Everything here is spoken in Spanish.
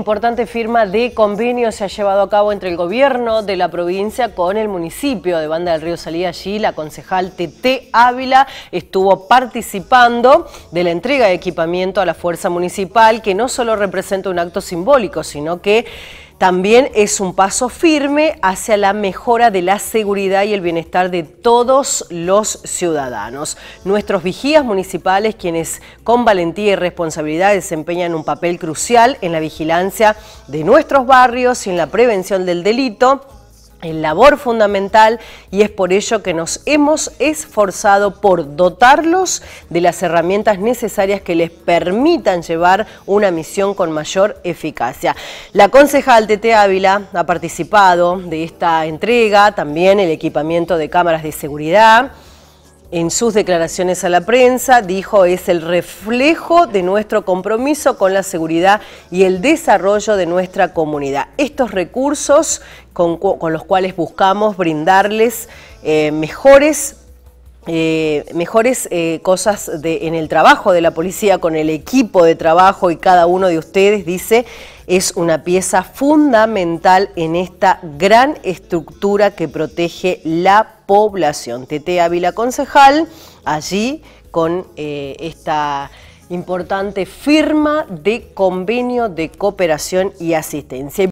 Importante firma de convenio se ha llevado a cabo entre el gobierno de la provincia con el municipio de Banda del Río Salí. Allí la concejal TT Ávila estuvo participando de la entrega de equipamiento a la fuerza municipal, que no solo representa un acto simbólico, sino que también es un paso firme hacia la mejora de la seguridad y el bienestar de todos los ciudadanos. Nuestros vigías municipales, quienes con valentía y responsabilidad desempeñan un papel crucial en la vigilancia de nuestros barrios y en la prevención del delito, labor fundamental y es por ello que nos hemos esforzado por dotarlos de las herramientas necesarias que les permitan llevar una misión con mayor eficacia. La concejal Tete Ávila ha participado de esta entrega, también el equipamiento de cámaras de seguridad, en sus declaraciones a la prensa, dijo es el reflejo de nuestro compromiso con la seguridad y el desarrollo de nuestra comunidad. Estos recursos con, los cuales buscamos brindarles eh, mejores eh, mejores eh, cosas en el trabajo de la policía con el equipo de trabajo y cada uno de ustedes, dice, es una pieza fundamental en esta gran estructura que protege la población. Tete Ávila Concejal, allí con eh, esta importante firma de convenio de cooperación y asistencia.